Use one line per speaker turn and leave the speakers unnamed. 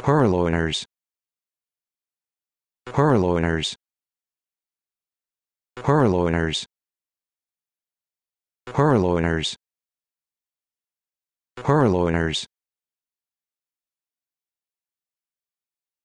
Her lawyers. Her lawyers. Her lawyers. Her lawyers. Her lawyers.